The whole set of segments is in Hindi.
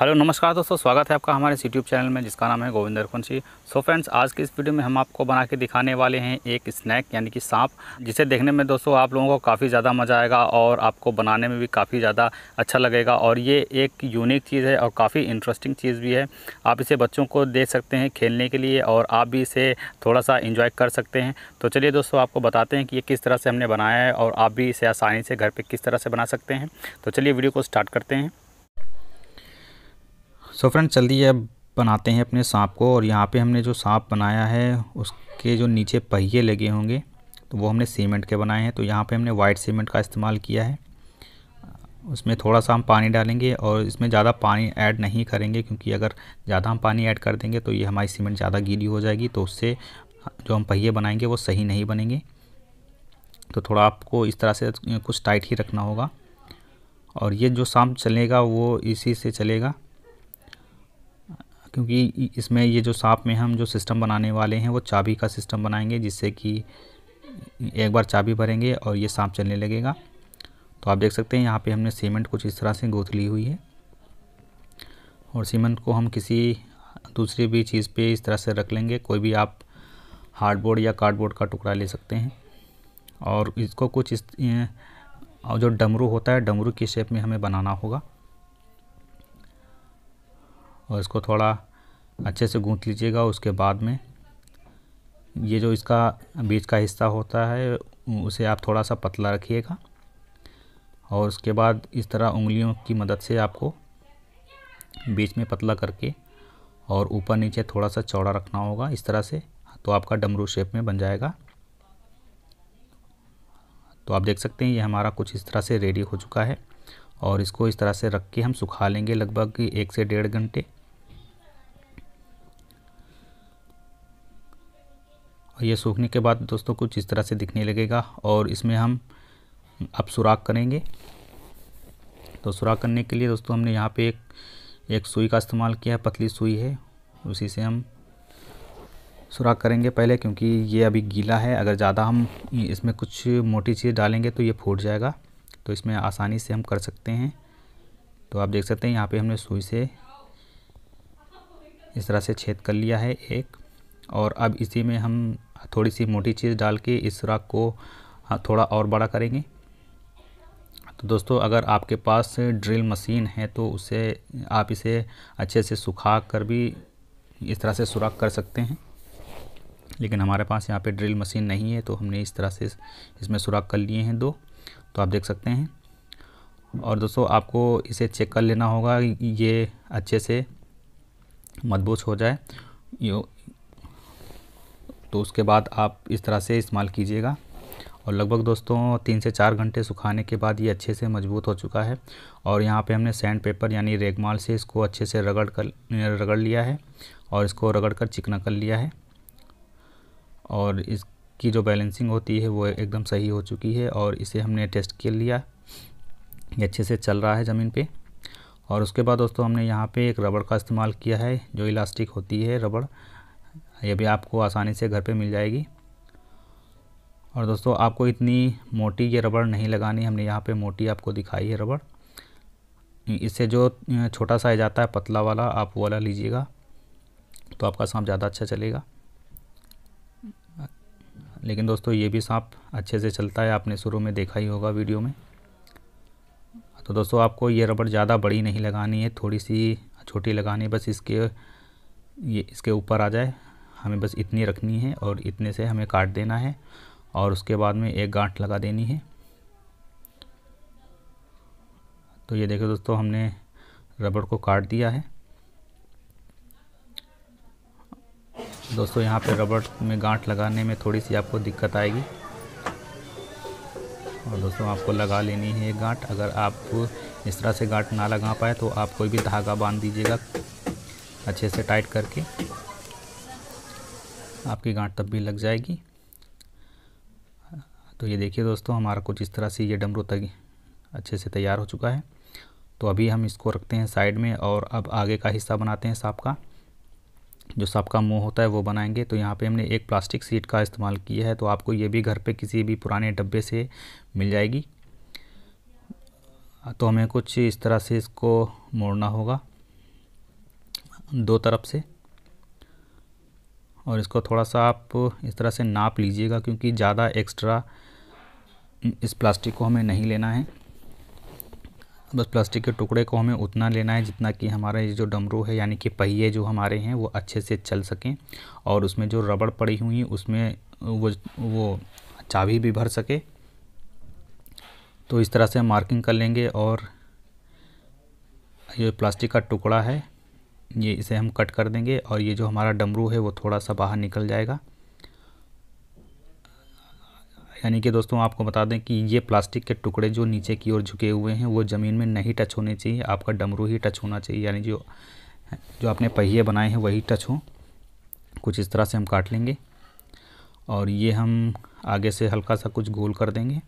हेलो नमस्कार दोस्तों स्वागत है आपका हमारे यूट्यूब चैनल में जिसका नाम है गोविंद कुंशी सो फ्रेंड्स आज के इस वीडियो में हम आपको बना के दिखाने वाले हैं एक स्नैक यानी कि सांप जिसे देखने में दोस्तों आप लोगों को काफ़ी ज़्यादा मज़ा आएगा और आपको बनाने में भी काफ़ी ज़्यादा अच्छा लगेगा और ये एक यूनिक चीज़ है और काफ़ी इंटरेस्टिंग चीज़ भी है आप इसे बच्चों को दे सकते हैं खेलने के लिए और आप भी इसे थोड़ा सा इंजॉय कर सकते हैं तो चलिए दोस्तों आपको बताते हैं कि ये किस तरह से हमने बनाया है और आप भी इसे आसानी से घर पर किस तरह से बना सकते हैं तो चलिए वीडियो को स्टार्ट करते हैं सो फ्रेंड चलिए अब बनाते हैं अपने सांप को और यहाँ पे हमने जो सांप बनाया है उसके जो नीचे पहिए लगे होंगे तो वो हमने सीमेंट के बनाए हैं तो यहाँ पे हमने वाइट सीमेंट का इस्तेमाल किया है उसमें थोड़ा सा हम पानी डालेंगे और इसमें ज़्यादा पानी ऐड नहीं करेंगे क्योंकि अगर ज़्यादा हम पानी ऐड कर देंगे तो ये हमारी सीमेंट ज़्यादा गीली हो जाएगी तो उससे जो हम पहिए बनाएंगे वो सही नहीं बनेंगे तो थोड़ा आपको इस तरह से कुछ टाइट ही रखना होगा और ये जो सांप चलेगा वो इसी से चलेगा क्योंकि इसमें ये जो साप में हम जो सिस्टम बनाने वाले हैं वो चाबी का सिस्टम बनाएंगे जिससे कि एक बार चाबी भरेंगे और ये सांप चलने लगेगा तो आप देख सकते हैं यहाँ पे हमने सीमेंट कुछ इस तरह से गोथ ली हुई है और सीमेंट को हम किसी दूसरी भी चीज़ पे इस तरह से रख लेंगे कोई भी आप हार्डबोर्ड या कार्डबोर्ड का टुकड़ा ले सकते हैं और इसको कुछ इस और जो डमरू होता है डमरू की शेप में हमें बनाना होगा और इसको थोड़ा अच्छे से गूँथ लीजिएगा उसके बाद में ये जो इसका बीच का हिस्सा होता है उसे आप थोड़ा सा पतला रखिएगा और उसके बाद इस तरह उंगलियों की मदद से आपको बीच में पतला करके और ऊपर नीचे थोड़ा सा चौड़ा रखना होगा इस तरह से तो आपका डमरू शेप में बन जाएगा तो आप देख सकते हैं ये हमारा कुछ इस तरह से रेडी हो चुका है और इसको इस तरह से रख के हम सुखा लेंगे लगभग एक से डेढ़ घंटे और ये सूखने के बाद दोस्तों कुछ इस तरह से दिखने लगेगा और इसमें हम अब सुराख करेंगे तो सुराख करने के लिए दोस्तों हमने यहाँ पे एक एक सुई का इस्तेमाल किया है पतली सुई है उसी से हम सुराख करेंगे पहले क्योंकि ये अभी गीला है अगर ज़्यादा हम इसमें कुछ मोटी चीज़ डालेंगे तो ये फूट जाएगा तो इसमें आसानी से हम कर सकते हैं तो आप देख सकते हैं यहाँ पे हमने सुई से इस तरह से छेद कर लिया है एक और अब इसी में हम थोड़ी सी मोटी चीज़ डाल के इस सुराख को हाँ, थोड़ा और बड़ा करेंगे तो दोस्तों अगर आपके पास ड्रिल मशीन है तो उसे आप इसे अच्छे से सुखा कर भी इस तरह से सुराख कर सकते हैं लेकिन हमारे पास यहाँ पे ड्रिल मशीन नहीं है तो हमने इस तरह से इसमें सुराख कर लिए हैं दो तो आप देख सकते हैं और दोस्तों आपको इसे चेक कर लेना होगा ये अच्छे से मजबूत हो जाए तो उसके बाद आप इस तरह से इस्तेमाल कीजिएगा और लगभग दोस्तों तीन से चार घंटे सुखाने के बाद ये अच्छे से मजबूत हो चुका है और यहाँ पे हमने सैंड पेपर यानी रेगमाल से इसको अच्छे से रगड़ कर रगड़ लिया है और इसको रगड़ कर चिकना कर लिया है और इसकी जो बैलेंसिंग होती है वो एकदम सही हो चुकी है और इसे हमने टेस्ट कर लिया ये अच्छे से चल रहा है ज़मीन पर और उसके बाद दोस्तों हमने यहाँ पर एक रबड़ का इस्तेमाल किया है जो इलास्टिक होती है रबड़ ये भी आपको आसानी से घर पे मिल जाएगी और दोस्तों आपको इतनी मोटी ये रबड़ नहीं लगानी हमने यहाँ पे मोटी आपको दिखाई है रबड़ इससे जो छोटा साइज आता है पतला वाला आप वो वाला लीजिएगा तो आपका सांप ज़्यादा अच्छा चलेगा लेकिन दोस्तों ये भी सांप अच्छे से चलता है आपने शुरू में देखा ही होगा वीडियो में तो दोस्तों आपको ये रबड़ ज़्यादा बड़ी नहीं लगानी है थोड़ी सी छोटी लगानी है बस इसके ये इसके ऊपर आ जाए हमें बस इतनी रखनी है और इतने से हमें काट देना है और उसके बाद में एक गांठ लगा देनी है तो ये देखो दोस्तों हमने रबड़ को काट दिया है दोस्तों यहाँ पे रबड़ में गांठ लगाने में थोड़ी सी आपको दिक्कत आएगी और दोस्तों आपको लगा लेनी है एक गांठ अगर आप इस तरह से गांठ ना लगा पाए तो आप कोई भी धागा बांध दीजिएगा अच्छे से टाइट करके आपकी गांठ तब भी लग जाएगी तो ये देखिए दोस्तों हमारा कुछ इस तरह से ये डमरू तक अच्छे से तैयार हो चुका है तो अभी हम इसको रखते हैं साइड में और अब आगे का हिस्सा बनाते हैं सांप का जो सांप का मुंह होता है वो बनाएंगे तो यहाँ पे हमने एक प्लास्टिक सीट का इस्तेमाल किया है तो आपको ये भी घर पे किसी भी पुराने डब्बे से मिल जाएगी तो हमें कुछ इस तरह से इसको मोड़ना होगा दो तरफ से और इसको थोड़ा सा आप इस तरह से नाप लीजिएगा क्योंकि ज़्यादा एक्स्ट्रा इस प्लास्टिक को हमें नहीं लेना है बस प्लास्टिक के टुकड़े को हमें उतना लेना है जितना कि हमारा ये जो डमरू है यानी कि पहिए जो हमारे हैं वो अच्छे से चल सकें और उसमें जो रबड़ पड़ी हुई है उसमें वो वो चाबी भी भर सके तो इस तरह से मार्किंग कर लेंगे और ये प्लास्टिक का टुकड़ा है ये इसे हम कट कर देंगे और ये जो हमारा डमरू है वो थोड़ा सा बाहर निकल जाएगा यानी कि दोस्तों आपको बता दें कि ये प्लास्टिक के टुकड़े जो नीचे की ओर झुके हुए हैं वो ज़मीन में नहीं टच होने चाहिए आपका डमरू ही टच होना चाहिए यानी जो जो आपने पहिए बनाए हैं वही टच हों कुछ इस तरह से हम काट लेंगे और ये हम आगे से हल्का सा कुछ गोल कर देंगे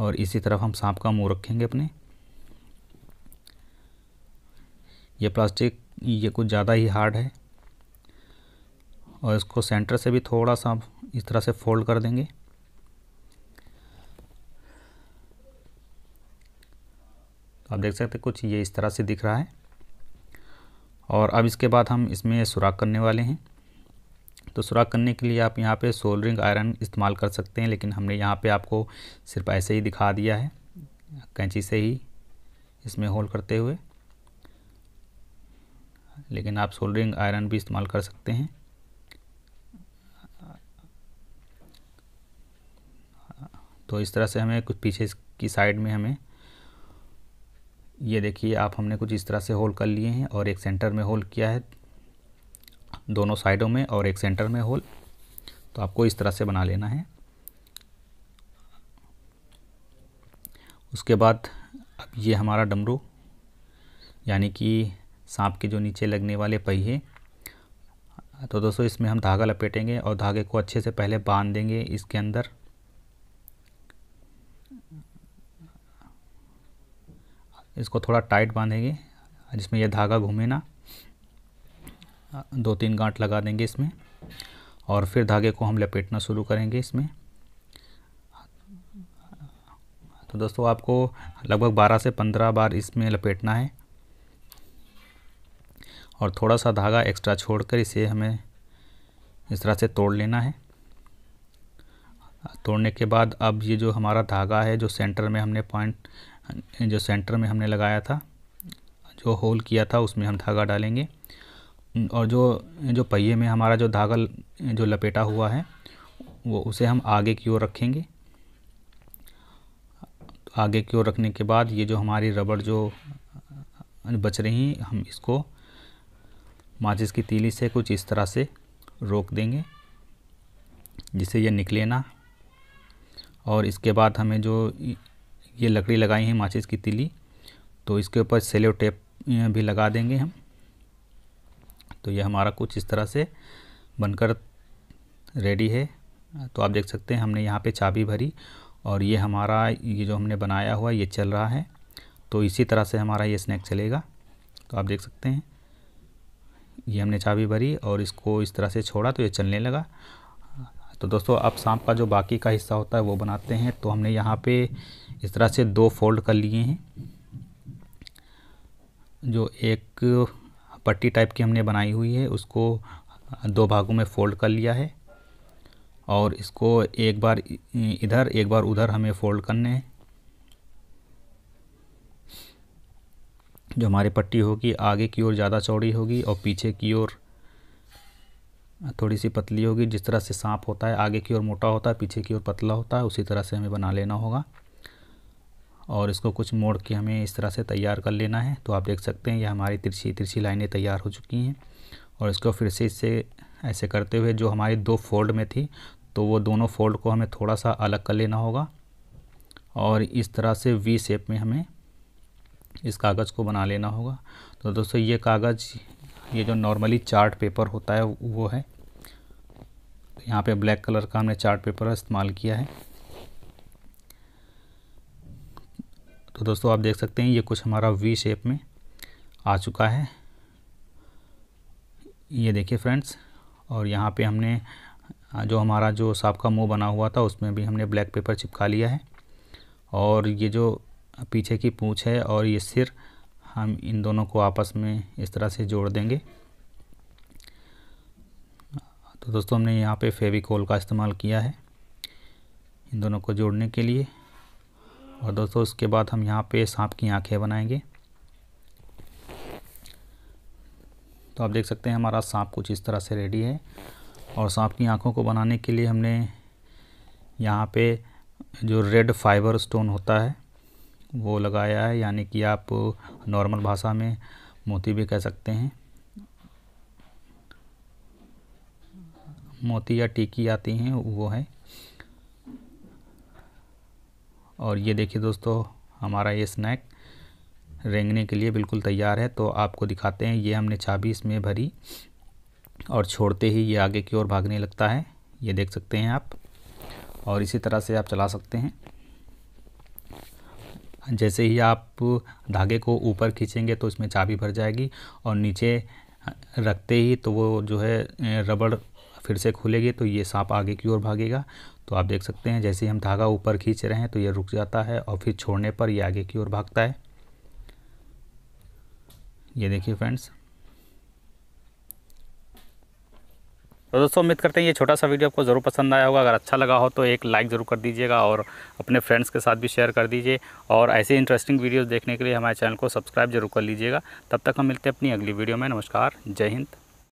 और इसी तरफ हम सांप का मुंह रखेंगे अपने ये प्लास्टिक ये कुछ ज़्यादा ही हार्ड है और इसको सेंटर से भी थोड़ा सा इस तरह से फोल्ड कर देंगे तो आप देख सकते हैं कुछ ये इस तरह से दिख रहा है और अब इसके बाद हम इसमें सुराख करने वाले हैं तो सुराख करने के लिए आप यहाँ पे सोल्डरिंग आयरन इस्तेमाल कर सकते हैं लेकिन हमने यहाँ पे आपको सिर्फ ऐसे ही दिखा दिया है कैंची से ही इसमें होल करते हुए लेकिन आप सोल्डरिंग आयरन भी इस्तेमाल कर सकते हैं तो इस तरह से हमें कुछ पीछे की साइड में हमें ये देखिए आप हमने कुछ इस तरह से होल कर लिए हैं और एक सेंटर में होल किया है दोनों साइडों में और एक सेंटर में होल तो आपको इस तरह से बना लेना है उसके बाद अब ये हमारा डमरू यानी कि सांप के जो नीचे लगने वाले पहिए तो दोस्तों इसमें हम धागा लपेटेंगे और धागे को अच्छे से पहले बांध देंगे इसके अंदर इसको थोड़ा टाइट बांधेंगे जिसमें यह धागा घूमे ना दो तीन गांठ लगा देंगे इसमें और फिर धागे को हम लपेटना शुरू करेंगे इसमें तो दोस्तों आपको लगभग 12 से 15 बार इसमें लपेटना है और थोड़ा सा धागा एक्स्ट्रा छोड़कर इसे हमें इस तरह से तोड़ लेना है तोड़ने के बाद अब ये जो हमारा धागा है जो सेंटर में हमने पॉइंट जो सेंटर में हमने लगाया था जो होल किया था उसमें हम धागा डालेंगे और जो जो पहिए में हमारा जो धागा जो लपेटा हुआ है वो उसे हम आगे की ओर रखेंगे आगे की ओर रखने के बाद ये जो हमारी रबड़ जो बच रही हम इसको माचिस की तीली से कुछ इस तरह से रोक देंगे जिससे ये निकले ना और इसके बाद हमें जो ये लकड़ी लगाई है माचिस की तीली तो इसके ऊपर सेलो टेप भी लगा देंगे हम तो ये हमारा कुछ इस तरह से बनकर रेडी है तो आप देख सकते हैं हमने यहाँ पे चाबी भरी और ये हमारा ये जो हमने बनाया हुआ ये चल रहा है तो इसी तरह से हमारा ये स्नैक चलेगा तो आप देख सकते हैं ये हमने चाबी भरी और इसको इस तरह से छोड़ा तो ये चलने लगा तो दोस्तों अब सांप का जो बाकी का हिस्सा होता है वो बनाते हैं तो हमने यहाँ पे इस तरह से दो फोल्ड कर लिए हैं जो एक पट्टी टाइप की हमने बनाई हुई है उसको दो भागों में फ़ोल्ड कर लिया है और इसको एक बार इधर एक बार उधर हमें फ़ोल्ड करने हैं जो हमारी पट्टी होगी आगे की ओर ज़्यादा चौड़ी होगी और पीछे की ओर थोड़ी सी पतली होगी जिस तरह से सांप होता है आगे की ओर मोटा होता है पीछे की ओर पतला होता है उसी तरह से हमें बना लेना होगा और इसको कुछ मोड़ के हमें इस तरह से तैयार कर लेना है तो आप देख सकते हैं ये हमारी तिरछी तिरछी लाइनें तैयार हो चुकी हैं और इसको फिर से इससे ऐसे करते हुए जो हमारी दो फोल्ड में थी तो वो दोनों फोल्ड को हमें थोड़ा सा अलग कर लेना होगा और इस तरह से वी शेप में हमें इस कागज़ को बना लेना होगा तो दोस्तों ये कागज़ ये जो नॉर्मली चार्ट पेपर होता है वो है यहाँ पे ब्लैक कलर का हमने चार्ट पेपर इस्तेमाल किया है तो दोस्तों आप देख सकते हैं ये कुछ हमारा वी शेप में आ चुका है ये देखिए फ्रेंड्स और यहाँ पे हमने जो हमारा जो सांप का मुंह बना हुआ था उसमें भी हमने ब्लैक पेपर चिपका लिया है और ये जो पीछे की पूँछ है और ये सिर हम इन दोनों को आपस में इस तरह से जोड़ देंगे तो दोस्तों हमने यहाँ पे फेविकोल का इस्तेमाल किया है इन दोनों को जोड़ने के लिए और दोस्तों उसके बाद हम यहाँ पे सांप की आंखें बनाएंगे तो आप देख सकते हैं हमारा सांप कुछ इस तरह से रेडी है और सांप की आंखों को बनाने के लिए हमने यहाँ पे जो रेड फाइबर स्टोन होता है वो लगाया है यानी कि आप नॉर्मल भाषा में मोती भी कह सकते हैं मोती या टीकी आती हैं वो है और ये देखिए दोस्तों हमारा ये स्नैक रेंगने के लिए बिल्कुल तैयार है तो आपको दिखाते हैं ये हमने चाबी इसमें भरी और छोड़ते ही ये आगे की ओर भागने लगता है ये देख सकते हैं आप और इसी तरह से आप चला सकते हैं जैसे ही आप धागे को ऊपर खींचेंगे तो इसमें चाबी भर जाएगी और नीचे रखते ही तो वो जो है रबड़ फिर से खुलेगी तो ये सांप आगे की ओर भागेगा तो आप देख सकते हैं जैसे हम धागा ऊपर खींच रहे हैं तो ये रुक जाता है और फिर छोड़ने पर ये आगे की ओर भागता है ये देखिए फ्रेंड्स तो दोस्तों उम्मीद करते हैं ये छोटा सा वीडियो आपको ज़रूर पसंद आया होगा अगर अच्छा लगा हो तो एक लाइक ज़रूर कर दीजिएगा और अपने फ्रेंड्स के साथ भी शेयर कर दीजिए और ऐसे इंटरेस्टिंग वीडियोज़ देखने के लिए हमारे चैनल को सब्सक्राइब जरूर कर लीजिएगा तब तक हम मिलते हैं अपनी अगली वीडियो में नमस्कार जय हिंद